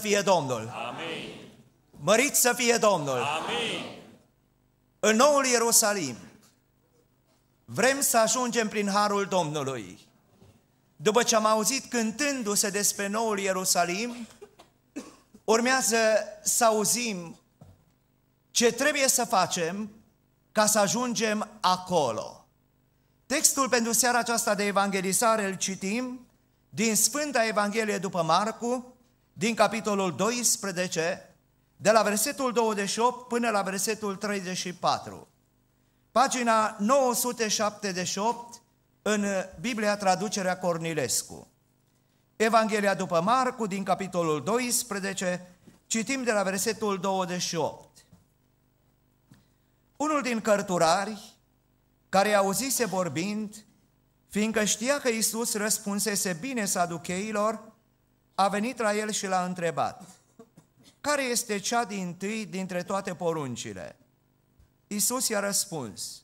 fie Domnul! Amin! Mărit să fie Domnul! Amin! În noul Ierusalim vrem să ajungem prin Harul Domnului. După ce am auzit cântându-se despre noul Ierusalim, urmează să auzim ce trebuie să facem ca să ajungem acolo. Textul pentru seara aceasta de evangelizare îl citim din Sfânta Evanghelie după Marcu, din capitolul 12, de la versetul 28 până la versetul 34. Pagina 978 în Biblia traducerea Cornilescu. Evanghelia după Marcu din capitolul 12, citim de la versetul 28. Unul din cărturari, care auzise vorbind, fiindcă știa că Isus răspunsese bine saducheilor, a venit la el și l-a întrebat, care este cea din tâi dintre toate poruncile? Isus i-a răspuns,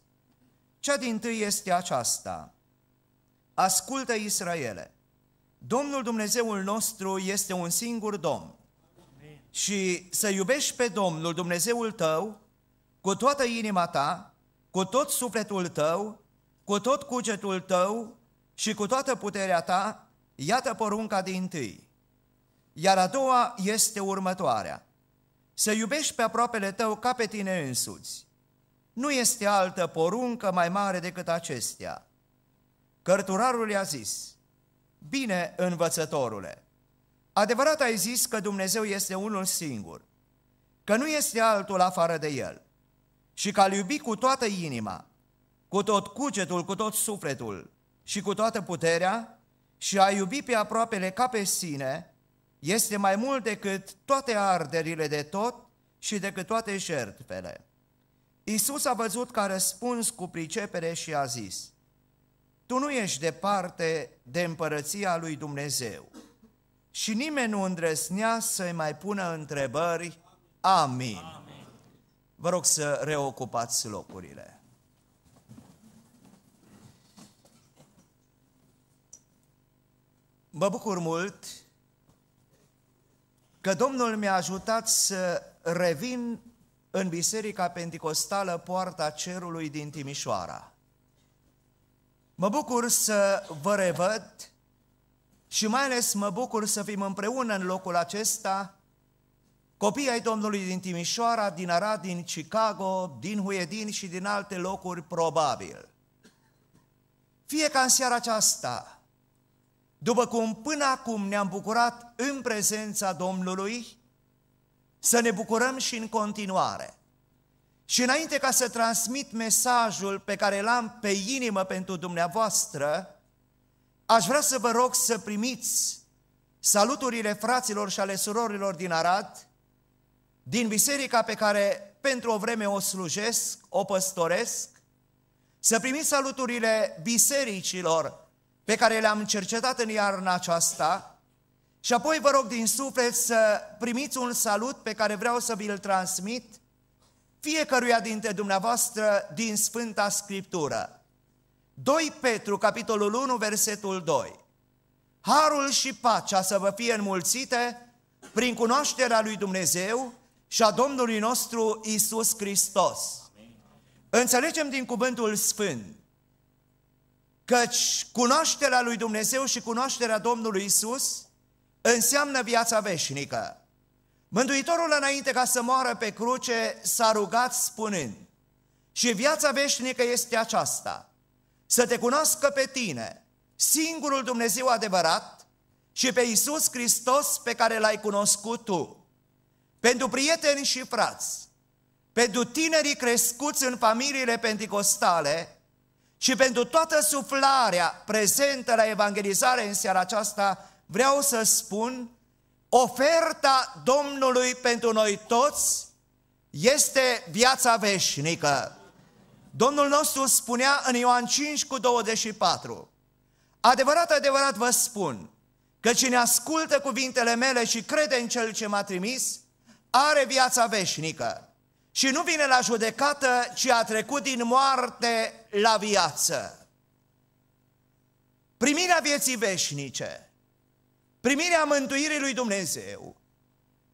cea din tâi este aceasta, ascultă Israele, Domnul Dumnezeul nostru este un singur Domn și să iubești pe Domnul Dumnezeul tău cu toată inima ta, cu tot sufletul tău, cu tot cugetul tău și cu toată puterea ta, iată porunca din tâi. Iar a doua este următoarea. Să iubești pe aproapele tău ca pe tine însuți. Nu este altă poruncă mai mare decât acestea. Cărturarul i-a zis, Bine, învățătorule, adevărat ai zis că Dumnezeu este unul singur, că nu este altul afară de El și că a iubi cu toată inima, cu tot cugetul, cu tot sufletul și cu toată puterea și a iubi pe aproapele ca pe sine, este mai mult decât toate arderile de tot și decât toate jertfele. Iisus a văzut că a răspuns cu pricepere și a zis, Tu nu ești departe de împărăția lui Dumnezeu. Și nimeni nu îndrăsnea să-i mai pună întrebări. Amin. Amin. Vă rog să reocupați locurile. Mă bucur mult că Domnul mi-a ajutat să revin în Biserica Pentecostală Poarta Cerului din Timișoara. Mă bucur să vă revăd și mai ales mă bucur să fim împreună în locul acesta, copiii ai Domnului din Timișoara, din Arad, din Chicago, din Huiedin și din alte locuri probabil. Fie ca în seara aceasta după cum până acum ne-am bucurat în prezența Domnului, să ne bucurăm și în continuare. Și înainte ca să transmit mesajul pe care l-am pe inimă pentru dumneavoastră, aș vrea să vă rog să primiți saluturile fraților și ale surorilor din Arad, din biserica pe care pentru o vreme o slujesc, o păstoresc, să primiți saluturile bisericilor pe care le-am cercetat în iarna aceasta și apoi vă rog din suflet să primiți un salut pe care vreau să vi-l transmit fiecăruia dintre dumneavoastră din Sfânta Scriptură. 2 Petru, capitolul 1, versetul 2. Harul și pacea să vă fie înmulțite prin cunoașterea lui Dumnezeu și a Domnului nostru Isus Hristos. Amin. Înțelegem din cuvântul Sfânt Căci cunoașterea lui Dumnezeu și cunoașterea Domnului Isus înseamnă viața veșnică. Mântuitorul înainte ca să moară pe cruce s-a rugat spunând, și viața veșnică este aceasta, să te cunoască pe tine, singurul Dumnezeu adevărat, și pe Isus Hristos pe care l-ai cunoscut tu. Pentru prieteni și frați, pentru tinerii crescuți în familiile pentecostale, și pentru toată suflarea prezentă la evangelizare în seara aceasta, vreau să spun, oferta Domnului pentru noi toți este viața veșnică. Domnul nostru spunea în Ioan 5 cu 24, Adevărat, adevărat vă spun că cine ascultă cuvintele mele și crede în Cel ce m-a trimis, are viața veșnică și nu vine la judecată, ci a trecut din moarte la viață. Primirea vieții veșnice, primirea mântuirii lui Dumnezeu,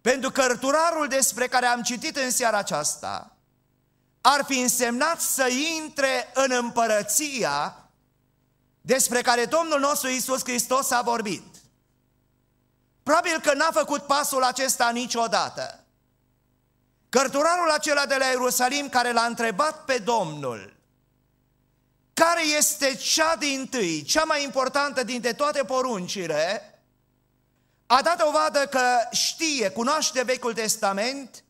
pentru cărturarul despre care am citit în seara aceasta ar fi însemnat să intre în împărăția despre care Domnul nostru Isus Hristos a vorbit. Probabil că n-a făcut pasul acesta niciodată. Cărturarul acela de la Ierusalim care l-a întrebat pe Domnul, care este cea din tâi, cea mai importantă dintre toate poruncile, a dat o vadă că știe, cunoaște Vechiul Testament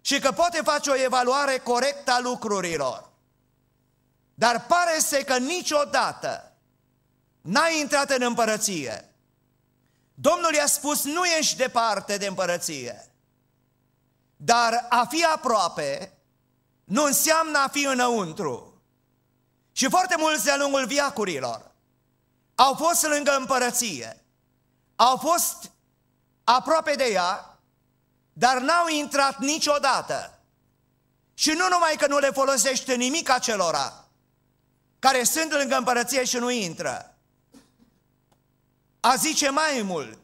și că poate face o evaluare corectă a lucrurilor. Dar pare să că niciodată n-a intrat în împărăție. Domnul i-a spus, nu ești departe de împărăție. Dar a fi aproape nu înseamnă a fi înăuntru. Și foarte mulți de-a lungul viacurilor au fost lângă împărăție, au fost aproape de ea, dar n-au intrat niciodată. Și nu numai că nu le folosește nimic acelora care sunt lângă împărăție și nu intră. A zice mai mult,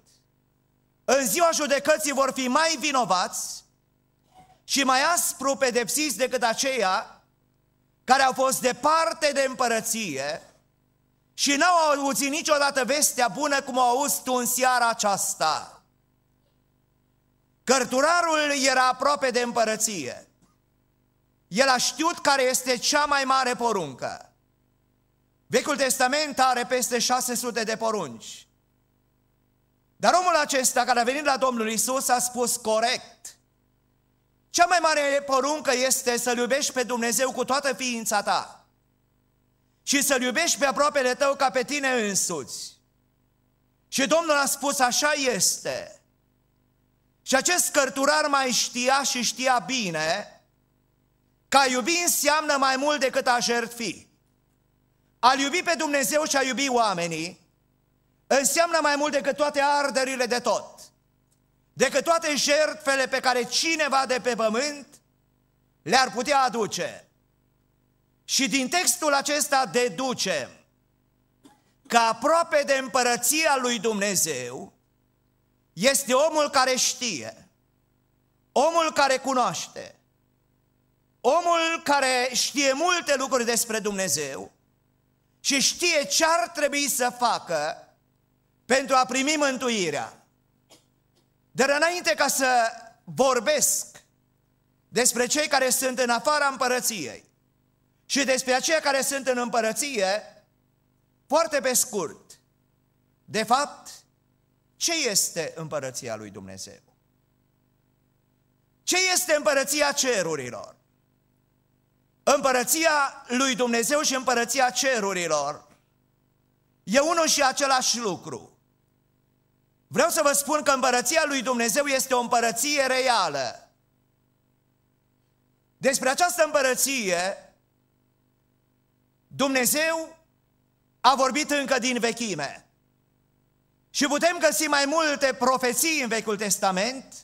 în ziua judecății vor fi mai vinovați și mai aspru pedepsiți decât aceia care au fost departe de împărăție și n-au auzit niciodată vestea bună cum au auzit în seara aceasta. Cărturarul era aproape de împărăție. El a știut care este cea mai mare poruncă. Vecul Testament are peste 600 de porunci. Dar omul acesta care a venit la Domnul Isus a spus corect. Cea mai mare poruncă este să-L iubești pe Dumnezeu cu toată ființa ta și să-L iubești pe aproapele tău ca pe tine însuți. Și Domnul a spus, așa este. Și acest cărturar mai știa și știa bine că a iubi înseamnă mai mult decât a jertfi. A iubi pe Dumnezeu și a iubi oamenii înseamnă mai mult decât toate arderile de tot decât toate jertfele pe care cineva de pe pământ le-ar putea aduce. Și din textul acesta deducem că aproape de împărăția lui Dumnezeu este omul care știe, omul care cunoaște, omul care știe multe lucruri despre Dumnezeu și știe ce ar trebui să facă pentru a primi mântuirea. Dar înainte ca să vorbesc despre cei care sunt în afara împărăției și despre aceia care sunt în împărăție, foarte pe scurt, de fapt, ce este împărăția lui Dumnezeu? Ce este împărăția cerurilor? Împărăția lui Dumnezeu și împărăția cerurilor e unul și același lucru. Vreau să vă spun că împărăția lui Dumnezeu este o împărăție reală. Despre această împărăție, Dumnezeu a vorbit încă din vechime. Și putem găsi mai multe profeții în Vechiul Testament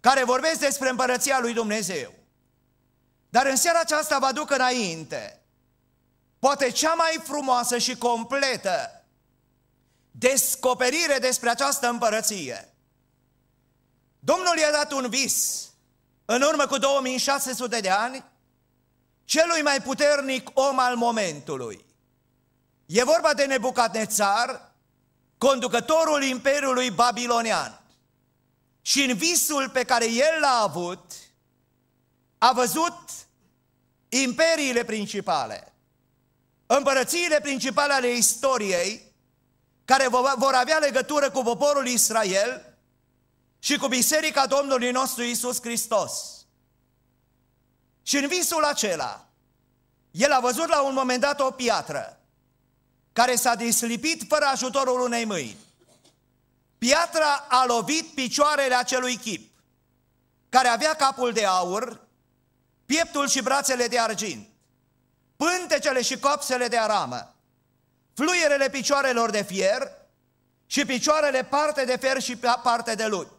care vorbesc despre împărăția lui Dumnezeu. Dar în seara aceasta vă aduc înainte, poate cea mai frumoasă și completă descoperire despre această împărăție. Domnul i-a dat un vis în urmă cu 2600 de ani celui mai puternic om al momentului. E vorba de Nebucadnețar, conducătorul Imperiului Babilonian. Și în visul pe care el l-a avut, a văzut imperiile principale, împărățiile principale ale istoriei, care vor avea legătură cu poporul Israel și cu biserica Domnului nostru Isus Hristos. Și în visul acela, el a văzut la un moment dat o piatră care s-a dislipit fără ajutorul unei mâini. Piatra a lovit picioarele acelui chip, care avea capul de aur, pieptul și brațele de argint, pântecele și copsele de aramă fluierele picioarelor de fier și picioarele parte de fier și parte de lut.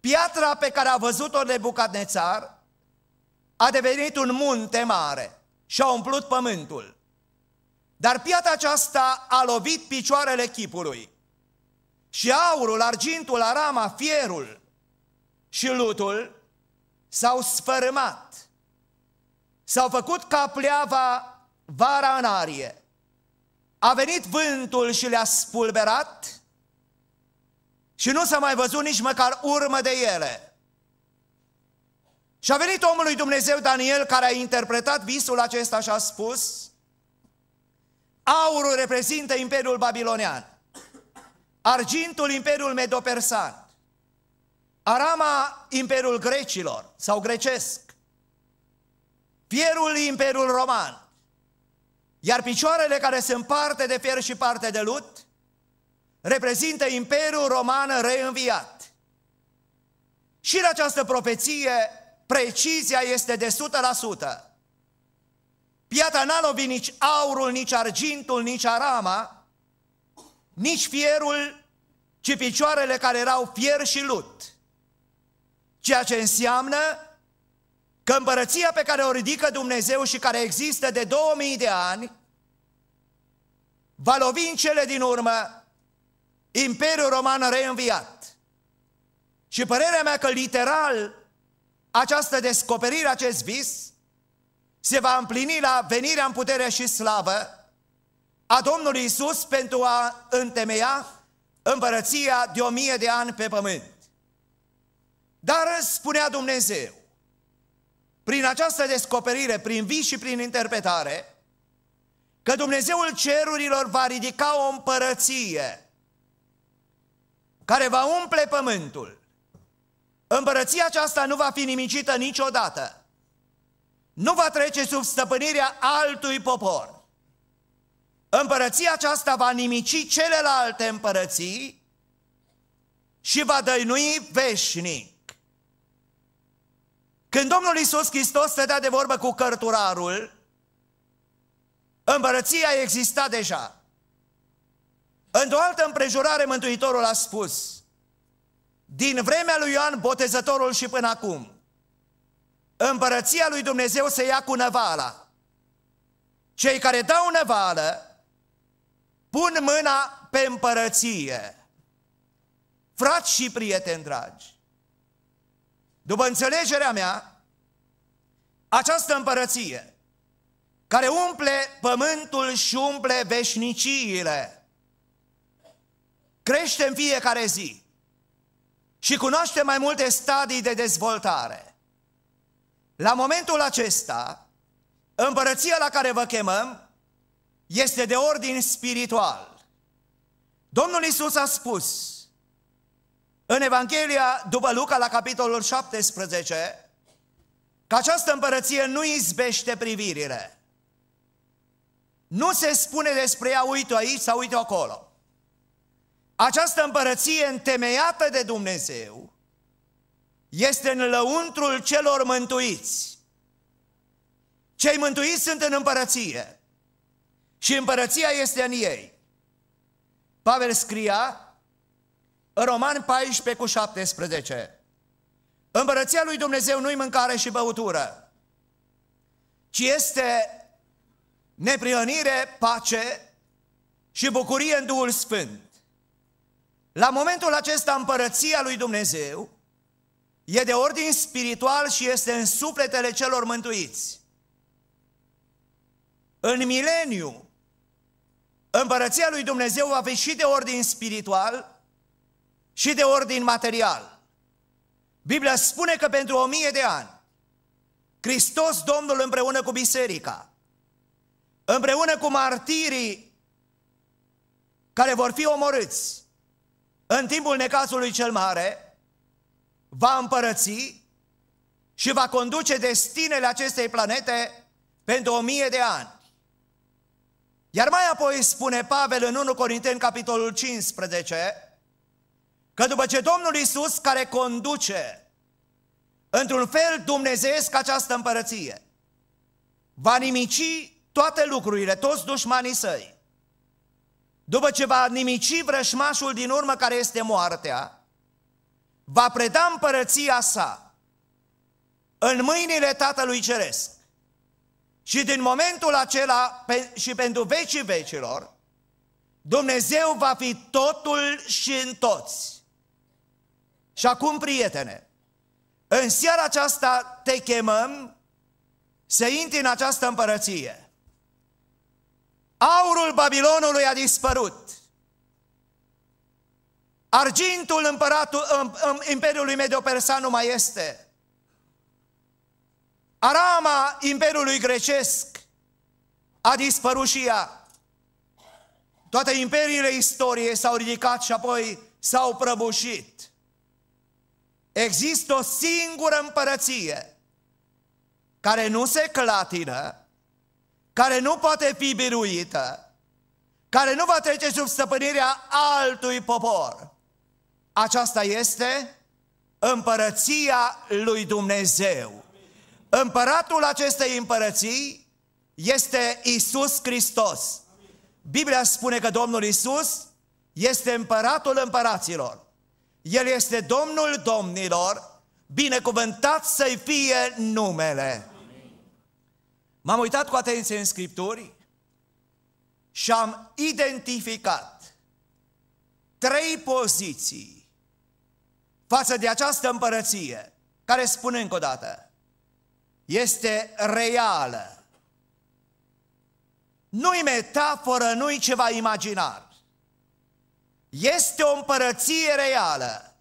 Piatra pe care a văzut-o Nebucadnețar a devenit un munte mare și a umplut pământul. Dar piatra aceasta a lovit picioarele chipului și aurul, argintul, arama, fierul și lutul s-au sfărâmat, s-au făcut ca pleava vara în arie a venit vântul și le-a spulberat și nu s-a mai văzut nici măcar urmă de ele. Și a venit omul lui Dumnezeu Daniel care a interpretat visul acesta și a spus Aurul reprezintă Imperiul Babilonian, argintul Imperiul Medopersan, arama Imperiul Grecilor sau grecesc, pierul Imperiul Roman, iar picioarele care sunt parte de fier și parte de lut reprezintă Imperiul Roman reînviat. Și în această profeție, precizia este de 100%. Piatra n-a lovit nici aurul, nici argintul, nici arama, nici fierul, ci picioarele care erau fier și lut. Ceea ce înseamnă că împărăția pe care o ridică Dumnezeu și care există de 2000 de ani, va lovi în cele din urmă Imperiul Roman reînviat. Și părerea mea că literal această descoperire, acest vis, se va împlini la venirea în putere și slavă a Domnului Isus pentru a întemeia împărăția de o mie de ani pe pământ. Dar spunea Dumnezeu, prin această descoperire, prin vis și prin interpretare, că Dumnezeul cerurilor va ridica o împărăție care va umple pământul. Împărăția aceasta nu va fi nimicită niciodată. Nu va trece sub stăpânirea altui popor. Împărăția aceasta va nimici celelalte împărății și va dăinui veșnic. Când Domnul Iisus Hristos stătea de vorbă cu cărturarul, împărăția exista deja. Într-o altă împrejurare, Mântuitorul a spus, din vremea lui Ioan Botezătorul și până acum, împărăția lui Dumnezeu se ia cu năvala. Cei care dau năvală pun mâna pe împărăție. Frați și prieteni dragi, după înțelegerea mea, această împărăție care umple pământul și umple veșniciile, crește în fiecare zi și cunoaște mai multe stadii de dezvoltare. La momentul acesta, împărăția la care vă chemăm este de ordin spiritual. Domnul Isus a spus, în Evanghelia după Luca la capitolul 17 că această împărăție nu izbește privirile. Nu se spune despre ea, uite aici sau uite acolo. Această împărăție întemeiată de Dumnezeu este în lăuntrul celor mântuiți. Cei mântuiți sunt în împărăție și împărăția este în ei. Pavel scria în Roman 14 cu 17. Împărăția lui Dumnezeu nu-i mâncare și băutură, ci este neprionire, pace și bucurie în Duhul Sfânt. La momentul acesta împărăția lui Dumnezeu e de ordin spiritual și este în sufletele celor mântuiți. În mileniu, împărăția lui Dumnezeu va fi și de ordin spiritual și de ordin material. Biblia spune că pentru o mie de ani, Hristos Domnul împreună cu biserica, împreună cu martirii care vor fi omorâți în timpul necazului cel mare, va împărăți și va conduce destinele acestei planete pentru o mie de ani. Iar mai apoi spune Pavel în 1 Corinteni capitolul 15, Că după ce Domnul Isus care conduce într-un fel dumnezeiesc această împărăție, va nimici toate lucrurile, toți dușmanii săi, după ce va nimici vrășmașul din urmă care este moartea, va preda împărăția sa în mâinile Tatălui Ceresc. Și din momentul acela și pentru vecii vecilor, Dumnezeu va fi totul și în toți. Și acum, prietene, în seara aceasta te chemăm să intri în această împărăție. Aurul Babilonului a dispărut. Argintul împăratul, Imperiului Medio-Persan nu mai este. Arama Imperiului Grecesc a dispărut și ea. Toate imperiile istoriei s-au ridicat și apoi s-au prăbușit. Există o singură împărăție care nu se clatină, care nu poate fi biruită, care nu va trece sub stăpânirea altui popor. Aceasta este împărăția lui Dumnezeu. Împăratul acestei împărății este Isus Hristos. Biblia spune că Domnul Isus este împăratul împăraților. El este Domnul Domnilor, binecuvântat să-i fie numele. M-am uitat cu atenție în Scripturi și am identificat trei poziții față de această împărăție, care spune încă o dată, este reală. Nu-i metaforă, nu-i ceva imaginar. Este o împărăție reală.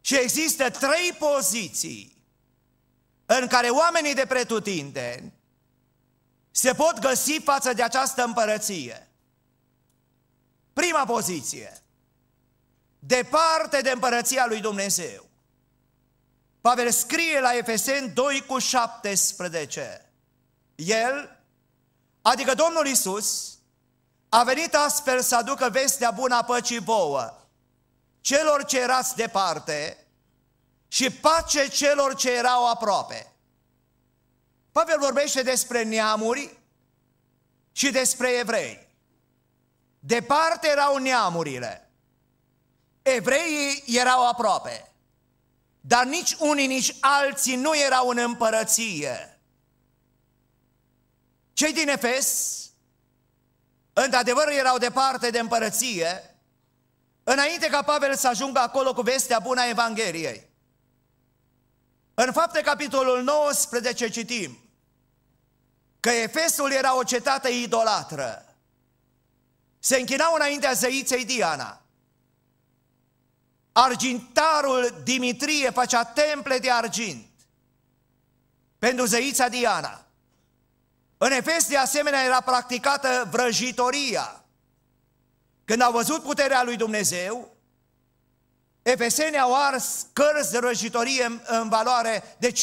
Și există trei poziții în care oamenii de pretutindeni se pot găsi față de această împărăție. Prima poziție, departe de împărăția lui Dumnezeu. Pavel scrie la Efeseni 2 cu 17, el, adică Domnul Isus, a venit astfel să aducă vestea bună a păcii vouă, celor ce erați departe și pace celor ce erau aproape. Pavel vorbește despre neamuri și despre evrei. Departe erau neamurile, evreii erau aproape, dar nici unii, nici alții nu erau în împărăție. Cei din Efes Într-adevăr, erau departe de împărăție, înainte ca Pavel să ajungă acolo cu vestea bună a Evangheliei. În fapte, capitolul 19, citim că Efesul era o cetate idolatră. Se închinau înaintea zeiței Diana. Argintarul Dimitrie făcea temple de argint pentru zeița Diana. În Efes, de asemenea, era practicată vrăjitoria. Când au văzut puterea lui Dumnezeu, Efesenii au ars cărți de vrăjitorie în, în valoare de 50.000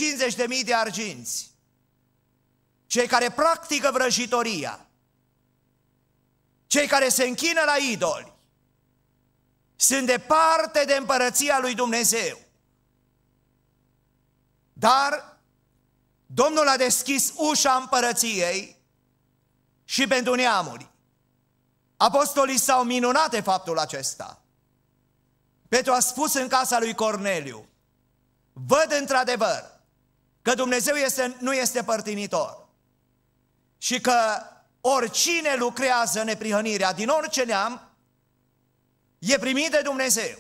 de arginți. Cei care practică vrăjitoria, cei care se închină la idoli, sunt departe de împărăția lui Dumnezeu. Dar Domnul a deschis ușa împărăției și pentru neamuri. Apostolii s-au minunat de faptul acesta. Petru a spus în casa lui Corneliu, văd într-adevăr că Dumnezeu este, nu este părtinitor și că oricine lucrează neprihănirea din orice neam e primit de Dumnezeu.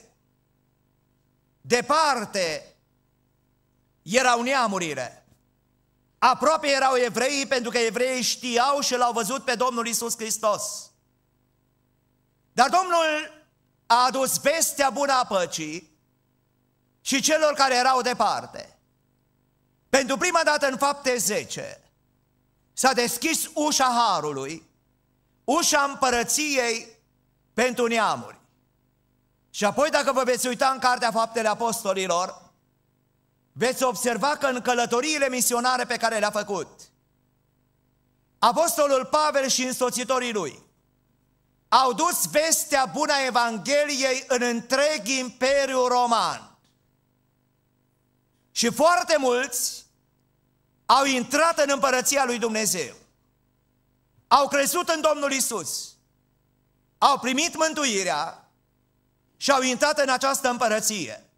Departe erau neamurile Aproape erau evreii pentru că evreii știau și l-au văzut pe Domnul Isus Hristos. Dar Domnul a adus vestea bună a păcii și celor care erau departe. Pentru prima dată în fapte 10 s-a deschis ușa Harului, ușa împărăției pentru neamuri. Și apoi dacă vă veți uita în Cartea Faptele Apostolilor, veți observa că în călătoriile misionare pe care le-a făcut, Apostolul Pavel și însoțitorii lui au dus vestea bună a Evangheliei în întreg Imperiu Roman. Și foarte mulți au intrat în împărăția lui Dumnezeu. Au crezut în Domnul Isus. Au primit mântuirea și au intrat în această împărăție.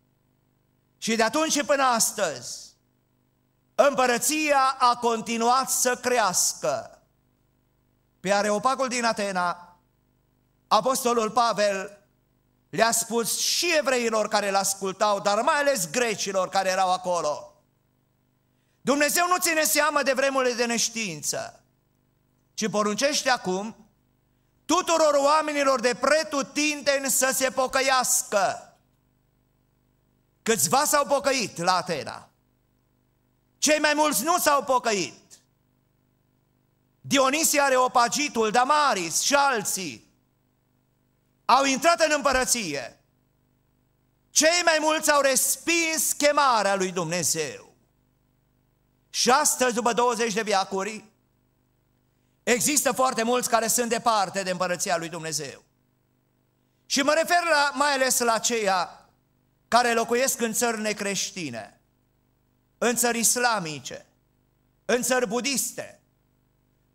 Și de atunci și până astăzi, împărăția a continuat să crească. Pe Areopagul din Atena, apostolul Pavel le-a spus și evreilor care îl ascultau, dar mai ales grecilor care erau acolo. Dumnezeu nu ține seamă de vremurile de neștiință, ci poruncește acum tuturor oamenilor de pretutinteni să se pocăiască Câțiva s-au pocăit la Atena. Cei mai mulți nu s-au pocăit. Dionisie Areopagitul, Damaris și alții au intrat în împărăție. Cei mai mulți au respins chemarea lui Dumnezeu. Și astăzi, după 20 de viacuri, există foarte mulți care sunt departe de împărăția lui Dumnezeu. Și mă refer la, mai ales la aceia care locuiesc în țări necreștine, în țări islamice, în țări budiste,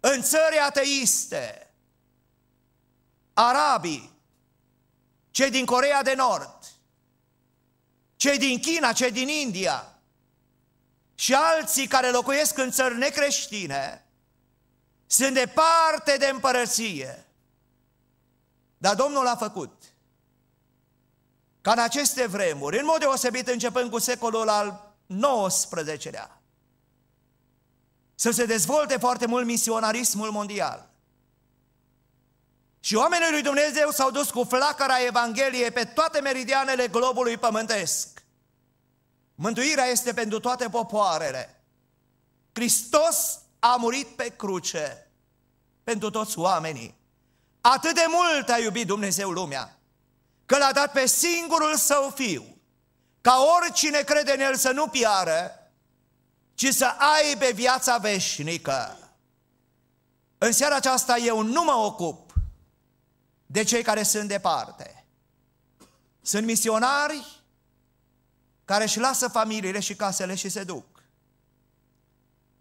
în țări ateiste, arabii, cei din Corea de Nord, cei din China, cei din India și alții care locuiesc în țări necreștine, sunt departe de împărăție. Dar Domnul a făcut ca în aceste vremuri, în mod deosebit începând cu secolul al XIX-lea, să se dezvolte foarte mult misionarismul mondial. Și oamenii lui Dumnezeu s-au dus cu flacăra Evangheliei pe toate meridianele globului pământesc. Mântuirea este pentru toate popoarele. Hristos a murit pe cruce pentru toți oamenii. Atât de mult a iubit Dumnezeu lumea, că l-a dat pe singurul său fiu, ca oricine crede în el să nu piară, ci să aibă viața veșnică. În seara aceasta eu nu mă ocup de cei care sunt departe. Sunt misionari care își lasă familiile și casele și se duc.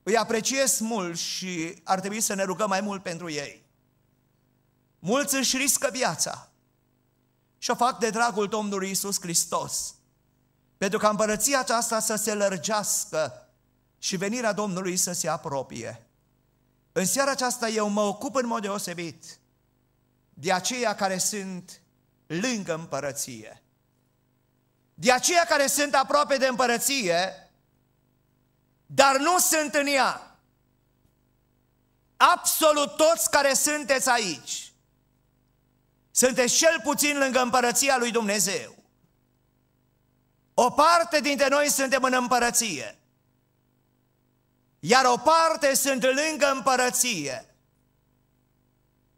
Îi apreciez mult și ar trebui să ne rugăm mai mult pentru ei. Mulți își riscă viața și o fac de dragul Domnului Isus Hristos. Pentru ca împărăția aceasta să se lărgească și venirea Domnului să se apropie. În seara aceasta eu mă ocup în mod deosebit de aceia care sunt lângă împărăție. De aceia care sunt aproape de împărăție, dar nu sunt în ea. Absolut toți care sunteți aici, sunteți cel puțin lângă împărăția lui Dumnezeu. O parte dintre noi suntem în împărăție, iar o parte sunt lângă împărăție.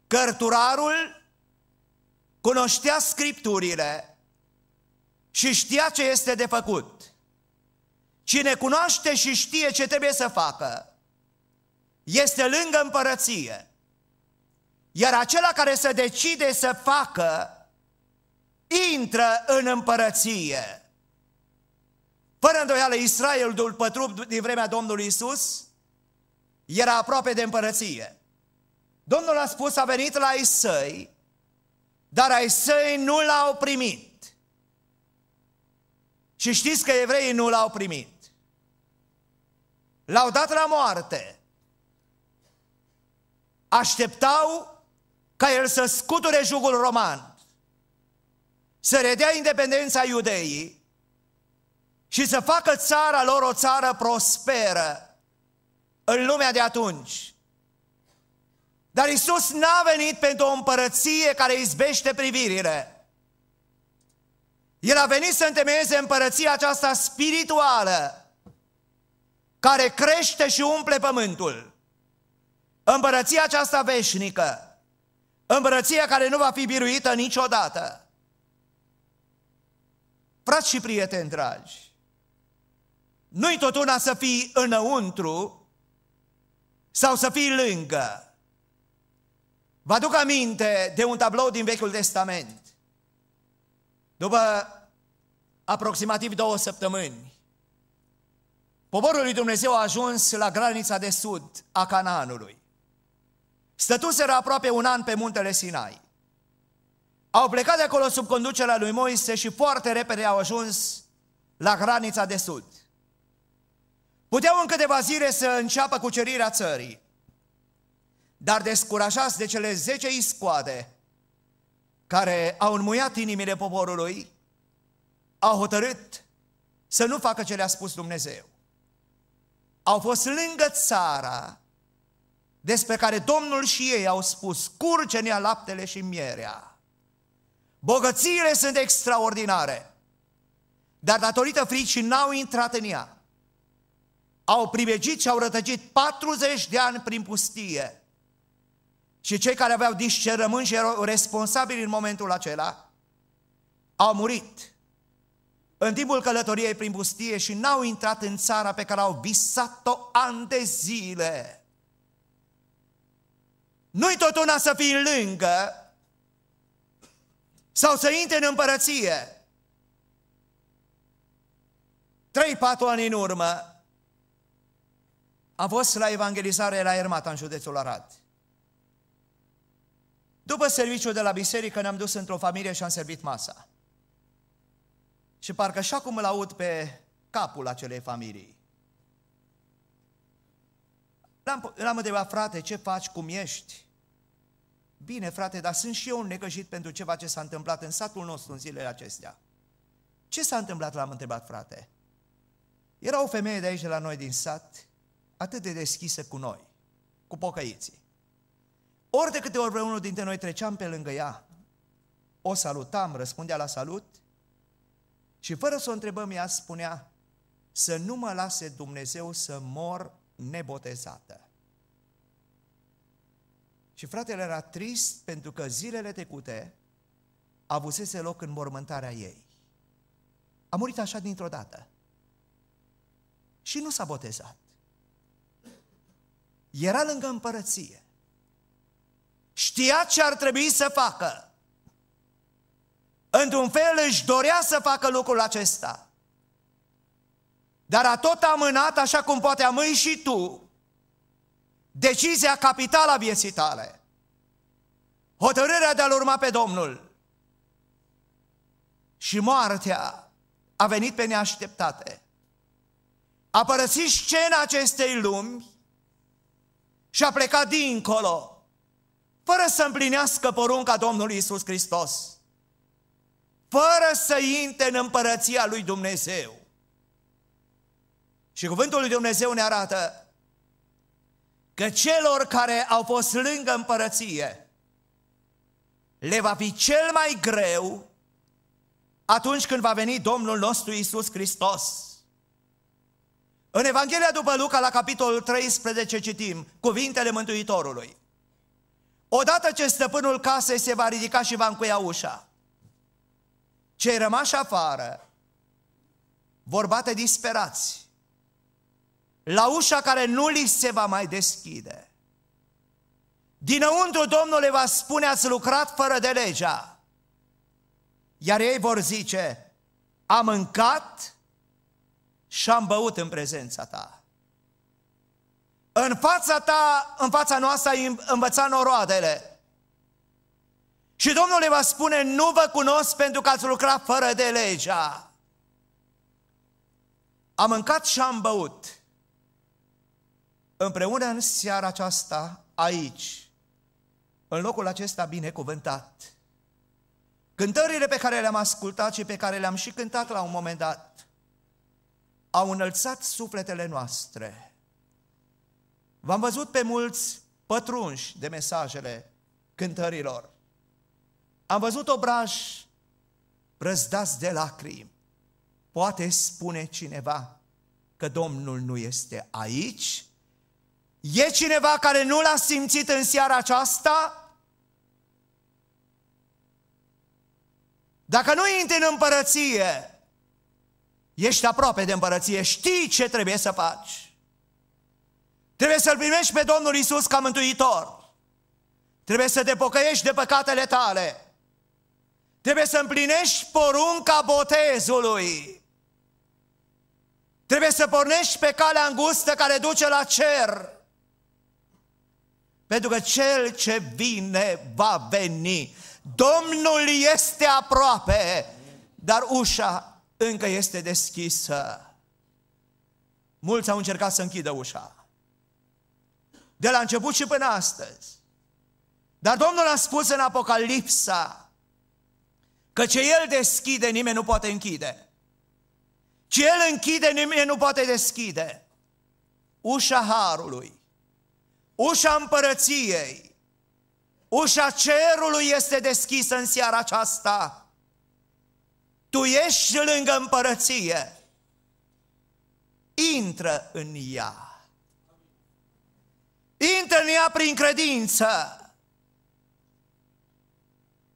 Cărturarul cunoștea scripturile și știa ce este de făcut. Cine cunoaște și știe ce trebuie să facă, este lângă împărăție. Iar acela care se decide să facă, intră în împărăție. Fără îndoială, Israel după trup din vremea Domnului Isus era aproape de împărăție. Domnul a spus, a venit la ai săi, dar ai săi nu l-au primit. Și știți că evreii nu l-au primit. L-au dat la moarte. Așteptau ca el să scuture jugul roman, să redea independența iudeii și să facă țara lor o țară prosperă în lumea de atunci. Dar Isus n-a venit pentru o împărăție care izbește privirile. El a venit să întemeieze împărăția aceasta spirituală, care crește și umple pământul. Împărăția aceasta veșnică, Împărăția care nu va fi biruită niciodată. Frați și prieteni dragi, nu-i tot una să fii înăuntru sau să fii lângă. Vă aduc aminte de un tablou din Vechiul Testament. După aproximativ două săptămâni, poporul lui Dumnezeu a ajuns la granița de sud a Canaanului. Stătuseră aproape un an pe muntele Sinai. Au plecat de acolo sub conducerea lui Moise și foarte repede au ajuns la granița de sud. Puteau în câteva zile să înceapă cucerirea țării, dar descurajați de cele zece iscoade care au înmuiat inimile poporului, au hotărât să nu facă ce le-a spus Dumnezeu. Au fost lângă țara despre care Domnul și ei au spus, curge ne laptele și mierea. Bogățiile sunt extraordinare, dar datorită fricii n-au intrat în ea. Au privegit și au rătăcit 40 de ani prin pustie. Și cei care aveau discernământ și erau responsabili în momentul acela, au murit în timpul călătoriei prin pustie și n-au intrat în țara pe care au visat-o ani de zile. Nu-i tot una să fii lângă sau să intre în împărăție. 3-4 ani în urmă a fost la evangelizare la Ermata, în județul Arad. După serviciul de la biserică ne-am dus într-o familie și am servit masa. Și parcă așa cum îl aud pe capul acelei familii. L-am întrebat, frate, ce faci, cum ești? Bine, frate, dar sunt și eu negăjit pentru ceva ce s-a întâmplat în satul nostru în zilele acestea. Ce s-a întâmplat, l-am întrebat, frate? Era o femeie de aici, de la noi, din sat, atât de deschisă cu noi, cu pocăiții. Ori de câte ori vreunul dintre noi treceam pe lângă ea, o salutam, răspundea la salut și fără să o întrebăm, ea spunea, să nu mă lase Dumnezeu să mor nebotezată. Și fratele era trist pentru că zilele trecute avusese loc în mormântarea ei. A murit așa dintr-o dată. Și nu s-a botezat. Era lângă împărăție. Știa ce ar trebui să facă. Într-un fel își dorea să facă lucrul acesta. Dar a tot amânat, așa cum poate amâi și tu, decizia capitală a vieții tale. Hotărârea de a-L urma pe Domnul. Și moartea a venit pe neașteptate. A părăsit scena acestei lumi și a plecat dincolo, fără să împlinească porunca Domnului Isus Hristos, fără să intre în împărăția lui Dumnezeu. Și cuvântul lui Dumnezeu ne arată că celor care au fost lângă împărăție le va fi cel mai greu atunci când va veni Domnul nostru Isus Hristos. În Evanghelia după Luca, la capitolul 13, citim cuvintele Mântuitorului. Odată ce stăpânul casei se va ridica și va încuia ușa, cei rămași afară vor bate disperați la ușa care nu li se va mai deschide. Dinăuntru Domnul le va spune, ați lucrat fără de legea. Iar ei vor zice, am mâncat și am băut în prezența ta. În fața ta, în fața noastră ai învățat noroadele. Și Domnul le va spune, nu vă cunosc pentru că ați lucrat fără de legea. Am mâncat și am băut împreună în seara aceasta, aici, în locul acesta binecuvântat, cântările pe care le-am ascultat și pe care le-am și cântat la un moment dat, au înălțat sufletele noastre. V-am văzut pe mulți pătrunși de mesajele cântărilor. Am văzut obrași răzdați de lacrimi. Poate spune cineva că Domnul nu este aici E cineva care nu l-a simțit în seara aceasta? Dacă nu intri în împărăție, ești aproape de împărăție, știi ce trebuie să faci. Trebuie să-L primești pe Domnul Isus ca mântuitor. Trebuie să te pocăiești de păcatele tale. Trebuie să împlinești porunca botezului. Trebuie să pornești pe calea îngustă care duce la cer. Pentru că cel ce vine va veni. Domnul este aproape, dar ușa încă este deschisă. Mulți au încercat să închidă ușa. De la început și până astăzi. Dar Domnul a spus în Apocalipsa că ce El deschide, nimeni nu poate închide. Ce El închide, nimeni nu poate deschide. Ușa Harului Ușa împărăției, ușa cerului este deschisă în seara aceasta. Tu ești lângă împărăție. Intră în ea. Intră în ea prin credință.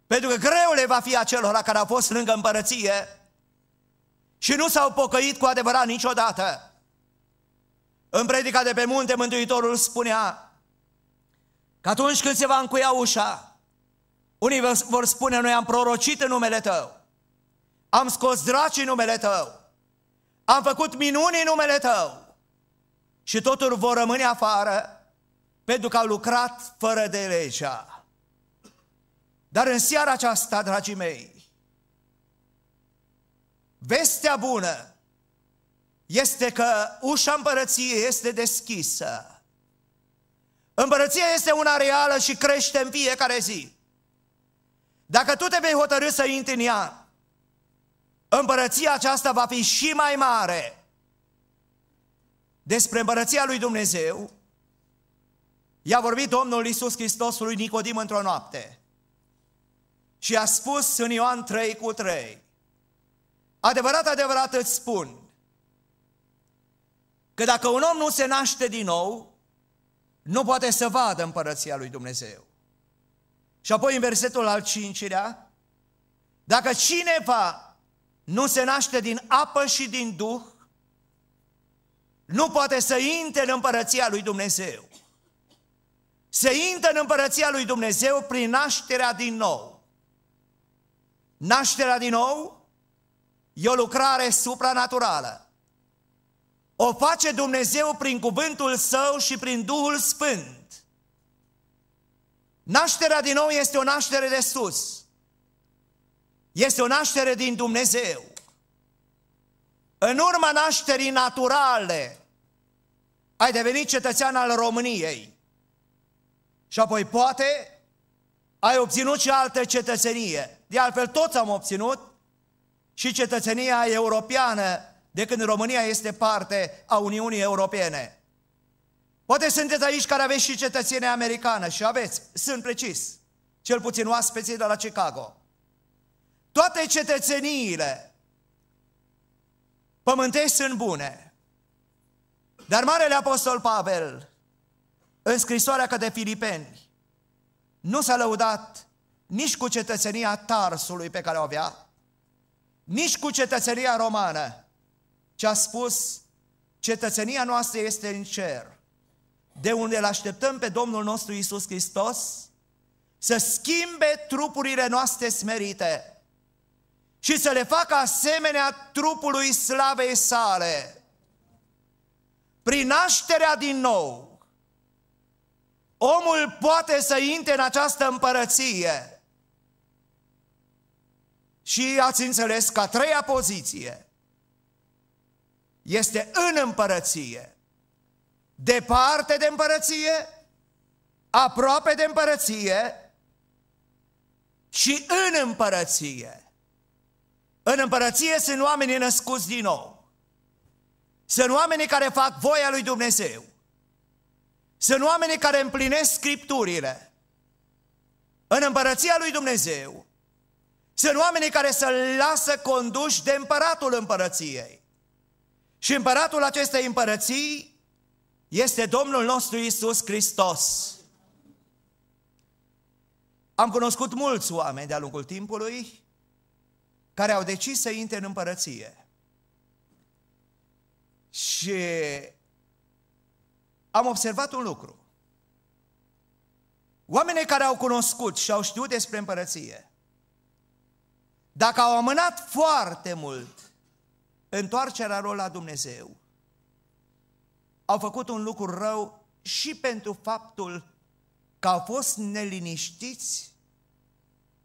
Pentru că greu le va fi acelora care au fost lângă împărăție și nu s-au pocăit cu adevărat niciodată. În predica de pe munte, Mântuitorul spunea, Că atunci când se va încuia ușa, unii vor spune, noi am prorocit în numele Tău, am scos draci în numele Tău, am făcut minuni în numele Tău și totul vor rămâne afară pentru că au lucrat fără de legea. Dar în seara aceasta, dragii mei, vestea bună este că ușa împărăției este deschisă Împărăția este una reală și crește în fiecare zi. Dacă tu te vei hotărâ să intri în ea, împărăția aceasta va fi și mai mare. Despre împărăția lui Dumnezeu i-a vorbit Domnul Iisus Hristos lui Nicodim într-o noapte și a spus în Ioan 3 cu 3, Adevărat, adevărat îți spun, că dacă un om nu se naște din nou, nu poate să vadă împărăția lui Dumnezeu. Și apoi în versetul al cincilea, dacă cineva nu se naște din apă și din duh, nu poate să intre în împărăția lui Dumnezeu. Se intre în împărăția lui Dumnezeu prin nașterea din nou. Nașterea din nou e o lucrare supranaturală. O face Dumnezeu prin cuvântul său și prin Duhul Sfânt. Nașterea din nou este o naștere de sus. Este o naștere din Dumnezeu. În urma nașterii naturale, ai devenit cetățean al României. Și apoi poate ai obținut și altă cetățenie. De altfel toți am obținut și cetățenia europeană de când România este parte a Uniunii Europene. Poate sunteți aici care aveți și cetățenie americană și aveți, sunt precis, cel puțin oaspeții de la Chicago. Toate cetățeniile pământești sunt bune, dar Marele Apostol Pavel, în scrisoarea către Filipeni, nu s-a lăudat nici cu cetățenia Tarsului pe care o avea, nici cu cetățenia romană, ce a spus, cetățenia noastră este în cer, de unde îl așteptăm pe Domnul nostru Isus Hristos să schimbe trupurile noastre smerite și să le facă asemenea trupului slavei sale. Prin nașterea din nou, omul poate să intre în această împărăție. Și ați înțeles ca treia poziție – este în împărăție, departe de împărăție, aproape de împărăție și în împărăție. În împărăție sunt oamenii născuți din nou. Sunt oamenii care fac voia lui Dumnezeu. Sunt oamenii care împlinesc scripturile. În împărăția lui Dumnezeu sunt oamenii care se lasă conduși de împăratul împărăției. Și împăratul acestei împărății este Domnul nostru Isus Hristos. Am cunoscut mulți oameni de-a lungul timpului care au decis să intre în împărăție. Și am observat un lucru. Oamenii care au cunoscut și au știut despre împărăție, dacă au amânat foarte mult întoarcerea lor la Dumnezeu, au făcut un lucru rău și pentru faptul că au fost neliniștiți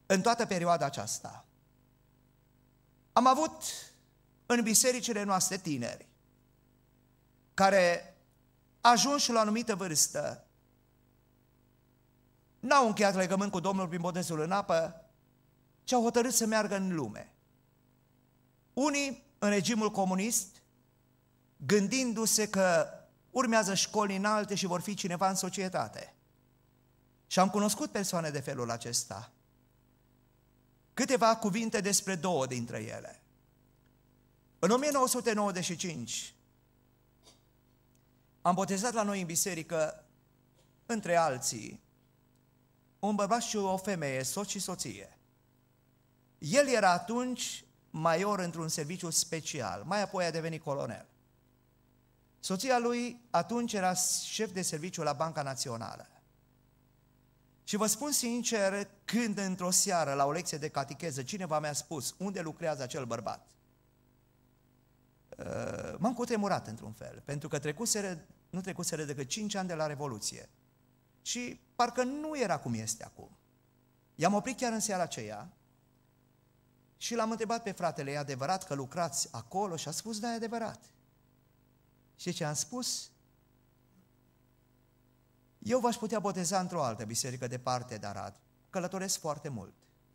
în toată perioada aceasta. Am avut în bisericile noastre tineri care, ajunși la o anumită vârstă, n-au încheiat legământ cu Domnul prin botezul în apă, ci au hotărât să meargă în lume. Unii în regimul comunist, gândindu-se că urmează școli înalte și vor fi cineva în societate. Și am cunoscut persoane de felul acesta. Câteva cuvinte despre două dintre ele. În 1995 am botezat la noi în biserică, între alții, un bărbat și o femeie, soț și soție. El era atunci maior într-un serviciu special, mai apoi a devenit colonel. Soția lui atunci era șef de serviciu la Banca Națională. Și vă spun sincer, când într-o seară la o lecție de catecheză cineva mi-a spus unde lucrează acel bărbat, uh, m-am cutremurat într-un fel, pentru că trecusere, nu trecuseră decât 5 ani de la Revoluție și parcă nu era cum este acum. I-am oprit chiar în seara aceea și l-am întrebat pe fratele, e adevărat că lucrați acolo? Și a spus, da, e adevărat. Și ce am spus? Eu v-aș putea boteza într-o altă biserică departe de Arad. Călătoresc foarte mult.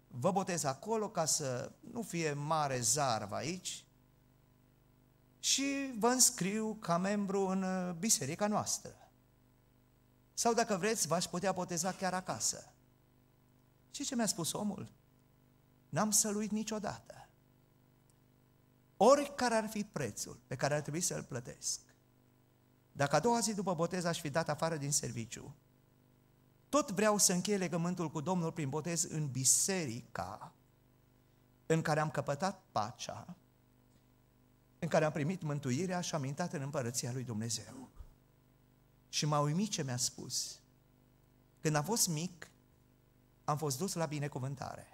Vă botez acolo ca să nu fie mare zarvă aici și vă înscriu ca membru în uh, biserica noastră. Sau dacă vreți, v-aș putea boteza chiar acasă. Și ce mi-a spus omul? N-am săluit niciodată. Oricare ar fi prețul pe care ar trebui să-l plătesc, dacă a doua zi după botez aș fi dat afară din serviciu, tot vreau să închei legământul cu Domnul prin botez în biserica în care am căpătat pacea, în care am primit mântuirea și am intrat în împărăția lui Dumnezeu. Și m-a uimit ce mi-a spus. Când a fost mic, am fost dus la binecuvântare.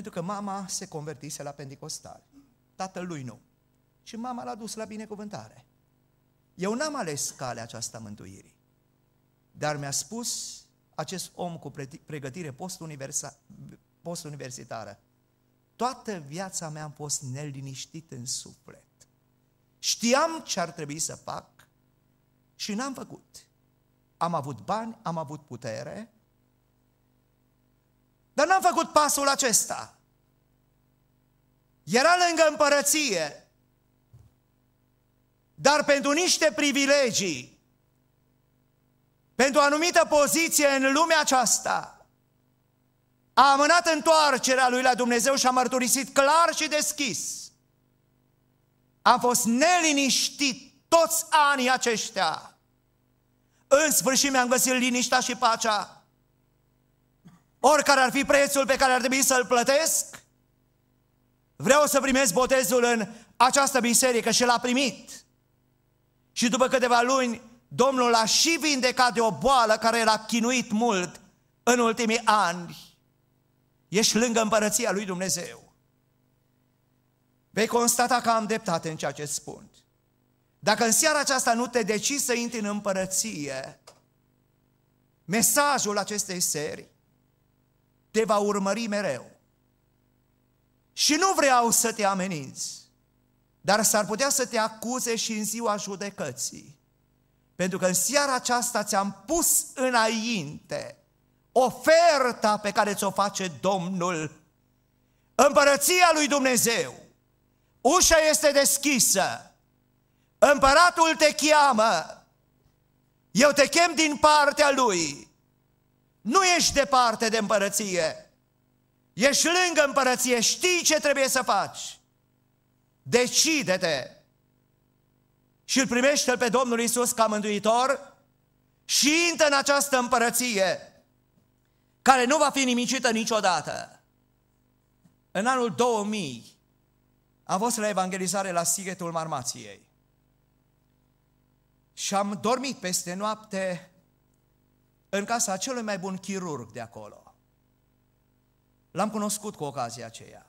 Pentru că mama se convertise la pentecostal. Tatăl lui nu. Și mama l-a dus la binecuvântare. Eu n-am ales calea aceasta mântuirii. Dar mi-a spus acest om cu pregătire postuniversitară, toată viața mea am fost neliniștit în suflet. Știam ce ar trebui să fac și n-am făcut. Am avut bani, am avut putere, dar n-am făcut pasul acesta. Era lângă împărăție, dar pentru niște privilegii, pentru o anumită poziție în lumea aceasta, a amânat întoarcerea lui la Dumnezeu și a mărturisit clar și deschis. Am fost neliniștit toți anii aceștia. În sfârșit mi-am găsit liniștea și pacea oricare ar fi prețul pe care ar trebui să-l plătesc, vreau să primesc botezul în această biserică și l-a primit. Și după câteva luni, Domnul l-a și vindecat de o boală care l-a chinuit mult în ultimii ani. Ești lângă împărăția lui Dumnezeu. Vei constata că am dreptate în ceea ce spun. Dacă în seara aceasta nu te decizi să intri în împărăție, mesajul acestei serii te va urmări mereu. Și nu vreau să te ameninți, dar s-ar putea să te acuze și în ziua judecății. Pentru că în seara aceasta ți-am pus înainte oferta pe care ți-o face Domnul. Împărăția lui Dumnezeu, ușa este deschisă, împăratul te cheamă, eu te chem din partea lui, nu ești departe de împărăție. Ești lângă împărăție, știi ce trebuie să faci. Decide-te. Și îl primește-l pe Domnul Isus ca mântuitor și intră în această împărăție care nu va fi nimicită niciodată. În anul 2000 a fost la evangelizare la Sighetul Marmației și am dormit peste noapte în casa celui mai bun chirurg de acolo. L-am cunoscut cu ocazia aceea.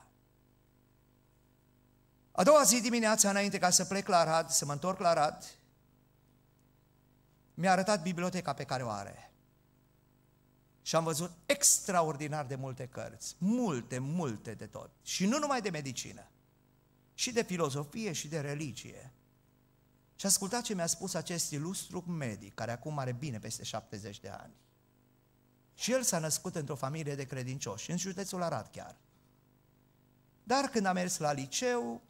A doua zi dimineața, înainte ca să plec la Arad, să mă întorc la Arad, mi-a arătat biblioteca pe care o are. Și am văzut extraordinar de multe cărți, multe, multe de tot. Și nu numai de medicină, și de filozofie și de religie. Și ascultați ce mi-a spus acest ilustru medic, care acum are bine peste 70 de ani. Și el s-a născut într-o familie de credincioși, în județul Arad chiar. Dar când a mers la liceu,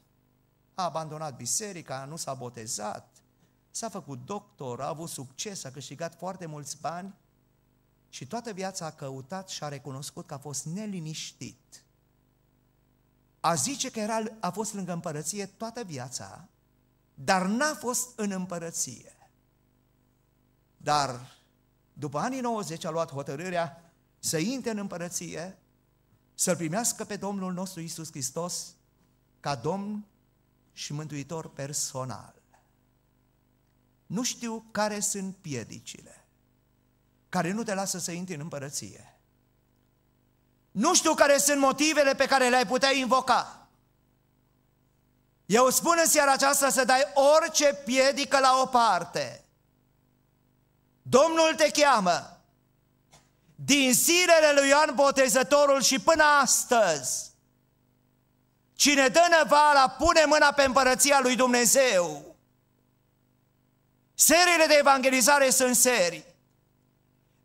a abandonat biserica, nu s-a botezat, s-a făcut doctor, a avut succes, a câștigat foarte mulți bani și toată viața a căutat și a recunoscut că a fost neliniștit. A zice că era, a fost lângă împărăție toată viața, dar n-a fost în împărăție. Dar după anii 90 a luat hotărârea să intre în împărăție, să-L primească pe Domnul nostru Isus Hristos ca Domn și Mântuitor personal. Nu știu care sunt piedicile care nu te lasă să intri în împărăție. Nu știu care sunt motivele pe care le-ai putea invoca. Eu spun în seara aceasta să dai orice piedică la o parte. Domnul te cheamă. Din zilele lui Ioan Botezătorul și până astăzi, cine dă năvala pune mâna pe împărăția lui Dumnezeu. Seriile de evangelizare sunt serii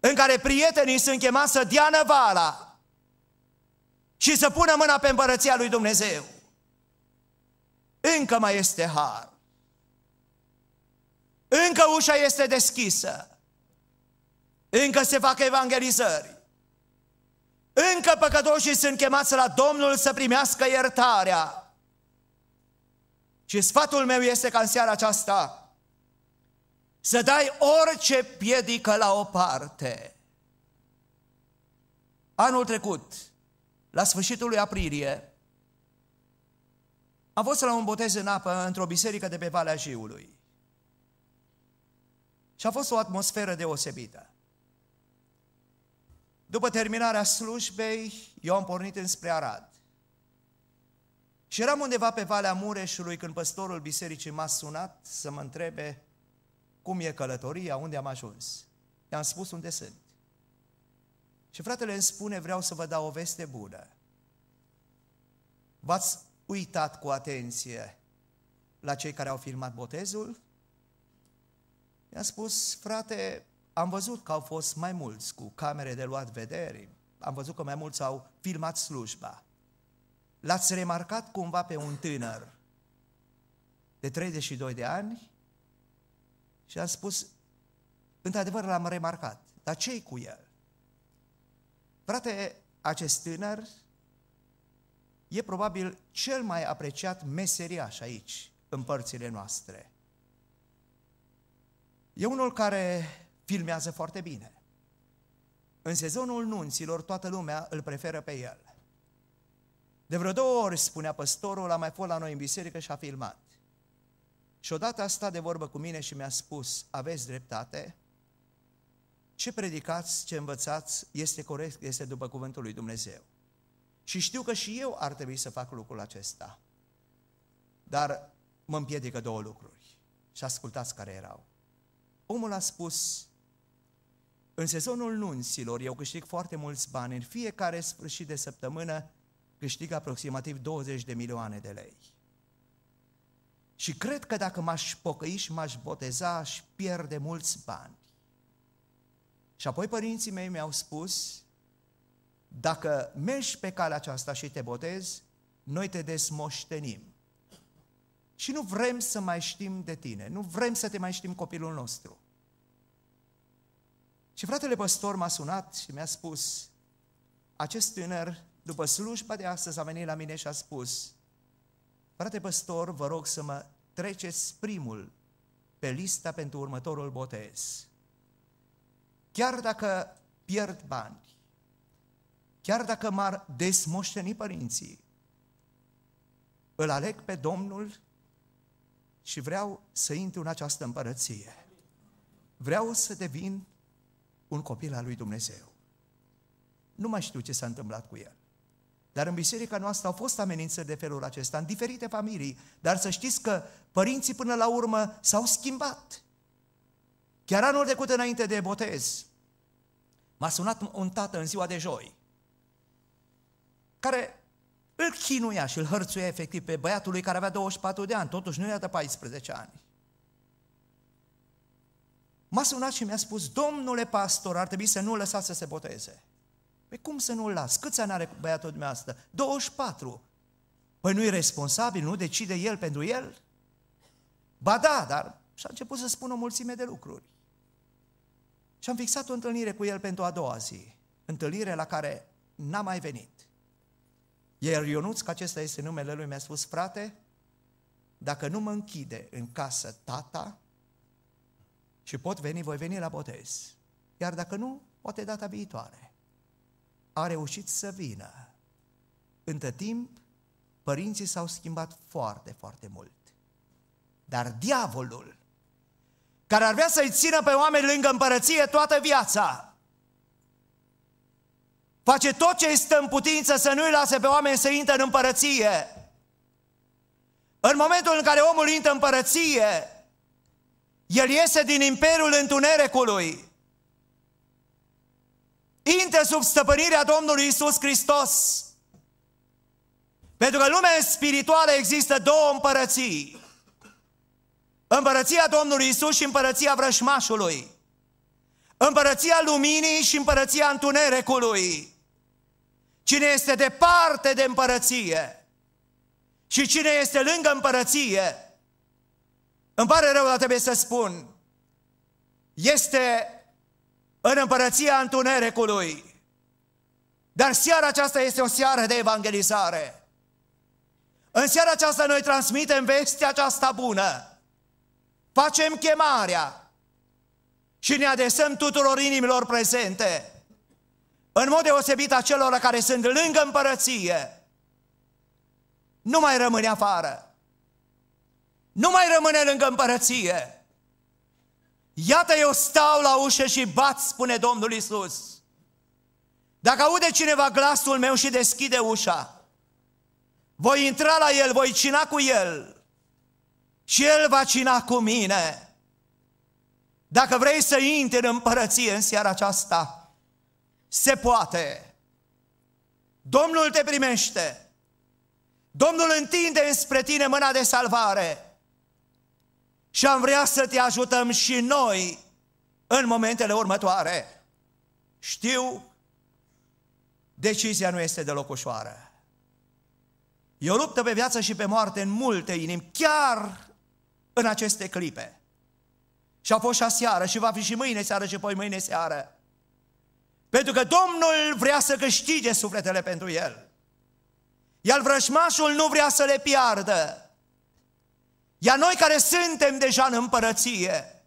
în care prietenii sunt chemați să dea năvala și să pună mâna pe împărăția lui Dumnezeu. Încă mai este har. Încă ușa este deschisă. Încă se fac evangelizări. Încă păcătoșii sunt chemați la Domnul să primească iertarea. Și sfatul meu este ca în seara aceasta să dai orice piedică la o parte. Anul trecut, la sfârșitul lui aprilie, a fost la un botez în apă într-o biserică de pe Valea Jiului. Și a fost o atmosferă deosebită. După terminarea slujbei, eu am pornit înspre Arad. Și eram undeva pe Valea Mureșului când păstorul bisericii m-a sunat să mă întrebe cum e călătoria, unde am ajuns. I-am spus unde sunt. Și fratele îmi spune, vreau să vă dau o veste bună. V-ați uitat cu atenție la cei care au filmat botezul. I-am spus, frate, am văzut că au fost mai mulți cu camere de luat vederi, am văzut că mai mulți au filmat slujba. L-ați remarcat cumva pe un tânăr de 32 de ani și am spus, într-adevăr l-am remarcat, dar ce cu el? Frate, acest tânăr e probabil cel mai apreciat meseriaș aici, în părțile noastre. E unul care filmează foarte bine. În sezonul nunților toată lumea îl preferă pe el. De vreo două ori, spunea păstorul, a mai fost la noi în biserică și a filmat. Și odată a stat de vorbă cu mine și mi-a spus, aveți dreptate, ce predicați, ce învățați, este corect, este după cuvântul lui Dumnezeu. Și știu că și eu ar trebui să fac lucrul acesta. Dar mă împiedică două lucruri. Și ascultați care erau. Omul a spus, în sezonul nunților eu câștig foarte mulți bani, în fiecare sfârșit de săptămână câștig aproximativ 20 de milioane de lei. Și cred că dacă m-aș pocăi și m-aș boteza, aș pierde mulți bani. Și apoi părinții mei mi-au spus, dacă mergi pe calea aceasta și te botezi, noi te desmoștenim. Și nu vrem să mai știm de tine, nu vrem să te mai știm copilul nostru. Și fratele păstor m-a sunat și mi-a spus, acest tânăr, după slujba de astăzi, a venit la mine și a spus, frate păstor, vă rog să mă treceți primul pe lista pentru următorul botez. Chiar dacă pierd bani, Chiar dacă m-ar desmoșteni părinții, îl aleg pe Domnul și vreau să intru în această împărăție. Vreau să devin un copil al lui Dumnezeu. Nu mai știu ce s-a întâmplat cu el. Dar în biserica noastră au fost amenințări de felul acesta, în diferite familii, dar să știți că părinții până la urmă s-au schimbat. Chiar anul trecut înainte de botez, m-a sunat un tată în ziua de joi care îl chinuia și îl hărțuia efectiv pe băiatul lui care avea 24 de ani, totuși nu era de 14 ani. M-a sunat și mi-a spus, domnule pastor, ar trebui să nu l lăsați să se boteze. Păi cum să nu-l las? Câți ani are băiatul dumneavoastră? 24. Păi nu-i responsabil, nu decide el pentru el? Ba da, dar și-a început să spun o mulțime de lucruri. Și am fixat o întâlnire cu el pentru a doua zi. Întâlnire la care n-a mai venit. Iar Ionuț, că acesta este numele lui, mi-a spus, frate, dacă nu mă închide în casă tata și pot veni, voi veni la botez. Iar dacă nu, poate data viitoare. A reușit să vină. Între timp, părinții s-au schimbat foarte, foarte mult. Dar diavolul, care ar vrea să-i țină pe oameni lângă împărăție toată viața, Face tot ce este în putință să nu-i lase pe oameni să intre în împărăție. În momentul în care omul intră în împărăție, el iese din imperiul întunericului. Intră sub stăpânirea Domnului Isus Hristos. Pentru că în lumea spirituală există două împărății. Împărăția Domnului Isus și împărăția vrășmașului. Împărăția luminii și împărăția întunericului. Cine este departe de împărăție și cine este lângă împărăție, îmi pare rău, dar trebuie să spun, este în împărăția întunericului. Dar seara aceasta este o seară de evangelizare. În seara aceasta noi transmitem vestea aceasta bună. Facem chemarea și ne adesăm tuturor inimilor prezente în mod deosebit a celor care sunt lângă împărăție, nu mai rămâne afară. Nu mai rămâne lângă împărăție. Iată eu stau la ușă și bat, spune Domnul Isus. Dacă aude cineva glasul meu și deschide ușa, voi intra la el, voi cina cu el și el va cina cu mine. Dacă vrei să intri în împărăție în seara aceasta, se poate. Domnul te primește. Domnul întinde înspre tine mâna de salvare. Și am vrea să te ajutăm și noi în momentele următoare. Știu, decizia nu este deloc ușoară. E o luptă pe viață și pe moarte în multe inimi, chiar în aceste clipe. Și a fost și aseară și va fi și mâine seară și poi mâine seară. Pentru că Domnul vrea să câștige sufletele pentru el. Iar vrăjmașul nu vrea să le piardă. Iar noi care suntem deja în împărăție,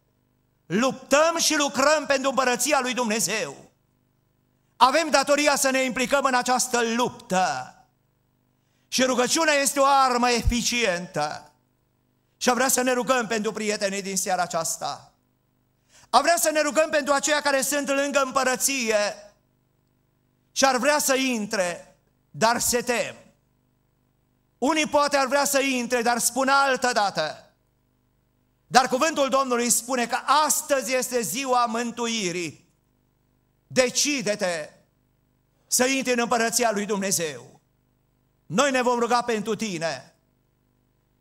luptăm și lucrăm pentru împărăția lui Dumnezeu. Avem datoria să ne implicăm în această luptă. Și rugăciunea este o armă eficientă. Și vreau să ne rugăm pentru prietenii din seara aceasta. A vrea să ne rugăm pentru aceia care sunt lângă împărăție și ar vrea să intre, dar se tem. Unii poate ar vrea să intre, dar spun altă dată. Dar cuvântul Domnului spune că astăzi este ziua mântuirii. Decide-te să intri în împărăția lui Dumnezeu. Noi ne vom ruga pentru tine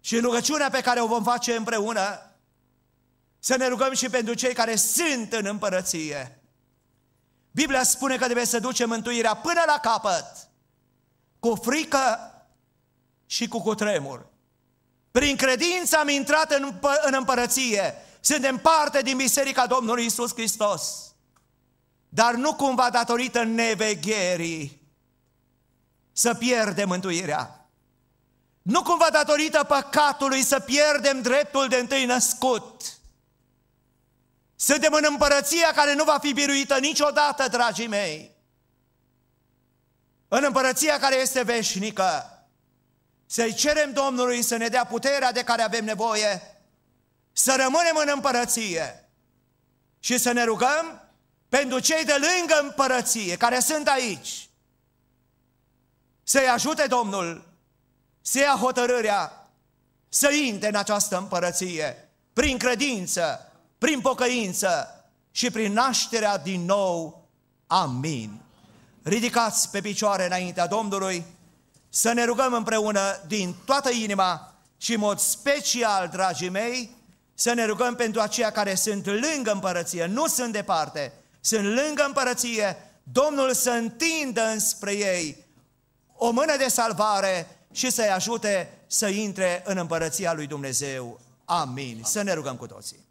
și rugăciunea pe care o vom face împreună să ne rugăm și pentru cei care sunt în împărăție. Biblia spune că trebuie să ducem mântuirea până la capăt, cu frică și cu cutremur. Prin credință am intrat în, împă- în împărăție, suntem parte din Biserica Domnului Isus Hristos, dar nu cumva datorită nevegherii să pierdem mântuirea. Nu cumva datorită păcatului să pierdem dreptul de întâi născut suntem în împărăția care nu va fi biruită niciodată, dragii mei. În împărăția care este veșnică. Să-i cerem Domnului să ne dea puterea de care avem nevoie, să rămânem în împărăție și să ne rugăm pentru cei de lângă împărăție, care sunt aici, să-i ajute Domnul să ia hotărârea să intre în această împărăție prin credință, prin pocăință și prin nașterea din nou. Amin. Ridicați pe picioare înaintea Domnului să ne rugăm împreună din toată inima și în mod special, dragii mei, să ne rugăm pentru aceia care sunt lângă împărăție, nu sunt departe, sunt lângă împărăție, Domnul să întindă înspre ei o mână de salvare și să-i ajute să intre în împărăția lui Dumnezeu. Amin. Amin. Să ne rugăm cu toții.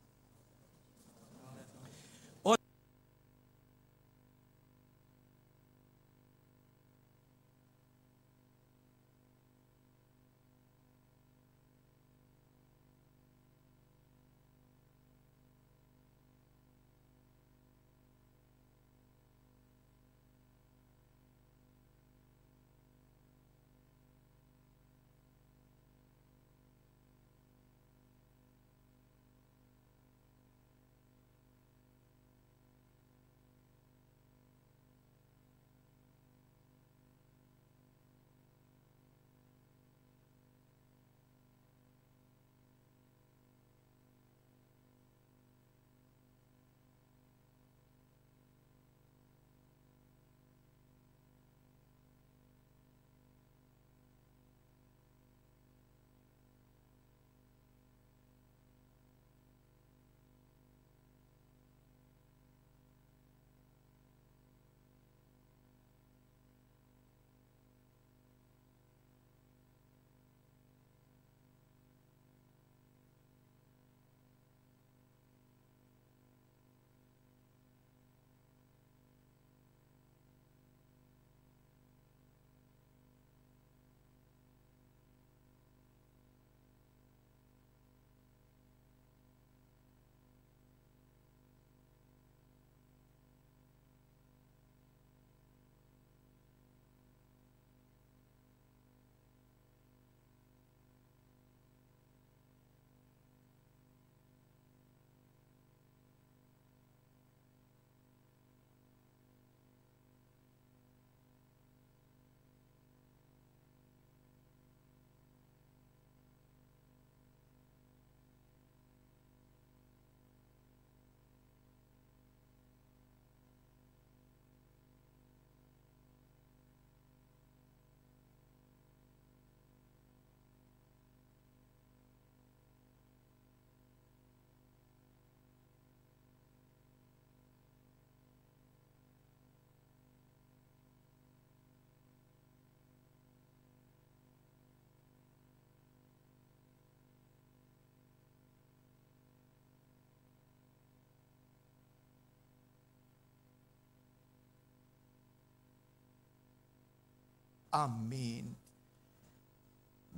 Amin.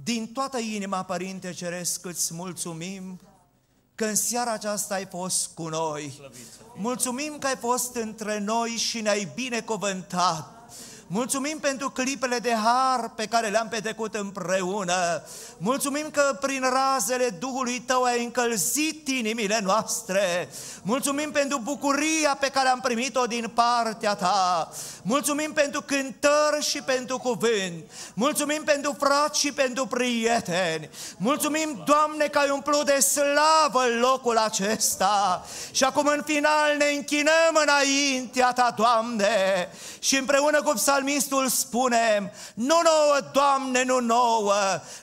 Din toată inima, Părinte Ceresc, îți mulțumim că în seara aceasta ai fost cu noi. Mulțumim că ai fost între noi și ne-ai binecuvântat. Mulțumim pentru clipele de har pe care le-am petrecut împreună. Mulțumim că prin razele Duhului Tău ai încălzit inimile noastre. Mulțumim pentru bucuria pe care am primit-o din partea Ta. Mulțumim pentru cântări și pentru cuvânt. Mulțumim pentru frați și pentru prieteni. Mulțumim, Doamne, că ai umplut de slavă locul acesta. Și acum, în final, ne închinăm înaintea Ta, Doamne, și împreună cu psalmul psalmistul spune, nu nouă, Doamne, nu nouă,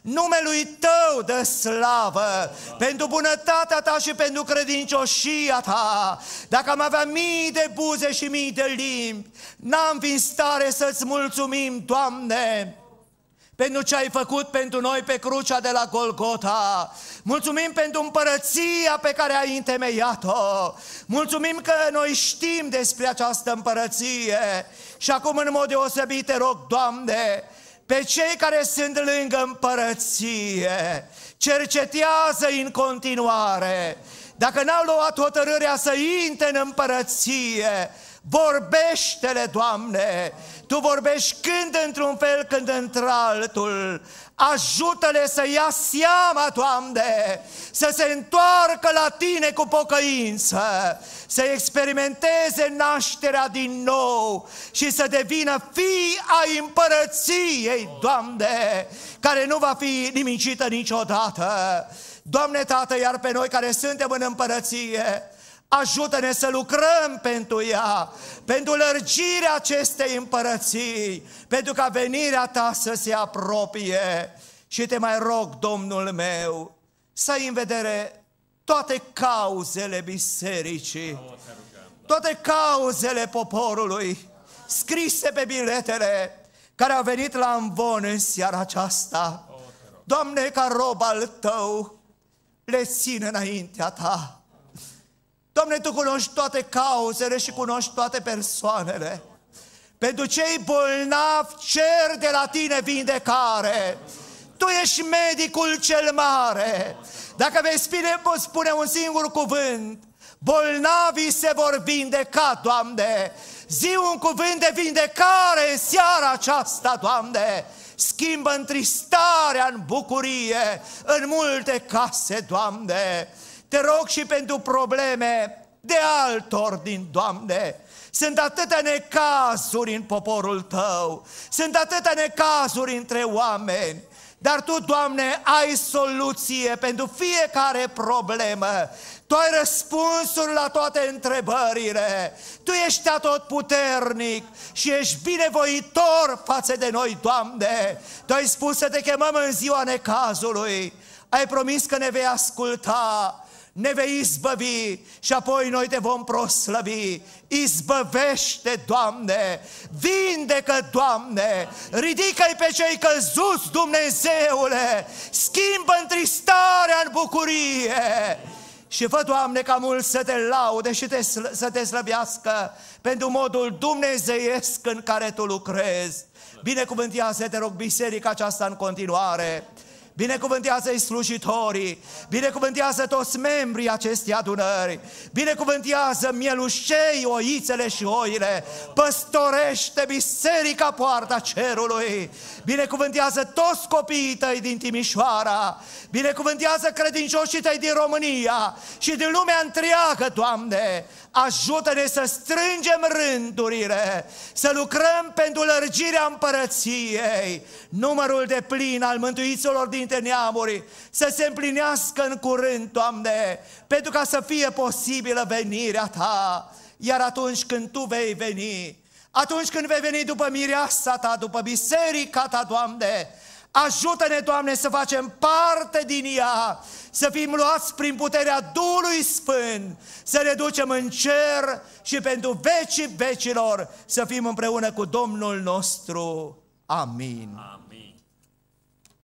numelui Tău de slavă, pentru bunătatea Ta și pentru credincioșia Ta. Dacă am avea mii de buze și mii de limbi, n-am fi stare să-ți mulțumim, Doamne, pentru ce ai făcut pentru noi pe crucea de la Golgota. Mulțumim pentru împărăția pe care ai întemeiat-o. Mulțumim că noi știm despre această împărăție. Și acum în mod deosebit te rog, Doamne, pe cei care sunt lângă împărăție, cercetează în continuare. Dacă n-au luat hotărârea să intre în împărăție, Vorbește-le, Doamne! Tu vorbești când într-un fel, când într-altul. Ajută-le să ia seama, Doamne, să se întoarcă la Tine cu pocăință, să experimenteze nașterea din nou și să devină fii ai împărăției, Doamne, care nu va fi nimicită niciodată. Doamne, Tată, iar pe noi care suntem în împărăție, Ajută-ne să lucrăm pentru ea, pentru lărgirea acestei împărății, pentru ca venirea ta să se apropie. Și te mai rog, Domnul meu, să ai în vedere toate cauzele bisericii, toate cauzele poporului, scrise pe biletele care au venit la învon în seara aceasta. Oh, Doamne, ca rob al Tău, le țin înaintea Ta Doamne, Tu cunoști toate cauzele și cunoști toate persoanele. Pentru cei bolnavi cer de la Tine vindecare. Tu ești medicul cel mare. Dacă vei spune, poți spune un singur cuvânt. Bolnavii se vor vindeca, Doamne. Zi un cuvânt de vindecare în seara aceasta, Doamne. Schimbă întristarea în bucurie, în multe case, Doamne. Te rog și pentru probleme de alt ordin, Doamne. Sunt atâtea necazuri în poporul Tău, sunt atâtea necazuri între oameni, dar Tu, Doamne, ai soluție pentru fiecare problemă. Tu ai răspunsuri la toate întrebările. Tu ești puternic și ești binevoitor față de noi, Doamne. Tu ai spus să te chemăm în ziua necazului. Ai promis că ne vei asculta ne vei izbăvi și apoi noi te vom proslăvi. Izbăvește, Doamne! Vindecă, Doamne! Ridică-i pe cei căzuți, Dumnezeule! Schimbă întristarea în bucurie! Și fă, Doamne, ca mult să te laude și te, să te slăbească pentru modul dumnezeiesc în care Tu lucrezi. Binecuvântează, te rog, biserica aceasta în continuare. Binecuvântează-i slujitorii, binecuvântează toți membrii acestei adunări, binecuvântează mielușei, oițele și oile, păstorește biserica poarta cerului, binecuvântează toți copiii tăi din Timișoara, binecuvântează credincioșii tăi din România și din lumea întreagă, Doamne, ajută-ne să strângem rândurile, să lucrăm pentru lărgirea împărăției, numărul de plin al mântuiților dintre neamuri, să se împlinească în curând, Doamne, pentru ca să fie posibilă venirea Ta, iar atunci când Tu vei veni, atunci când vei veni după mireasa Ta, după biserica Ta, Doamne, Ajută-ne, Doamne, să facem parte din ea, să fim luați prin puterea Duhului Sfânt, să ne ducem în cer și pentru vecii vecilor să fim împreună cu Domnul nostru. Amin. Amin.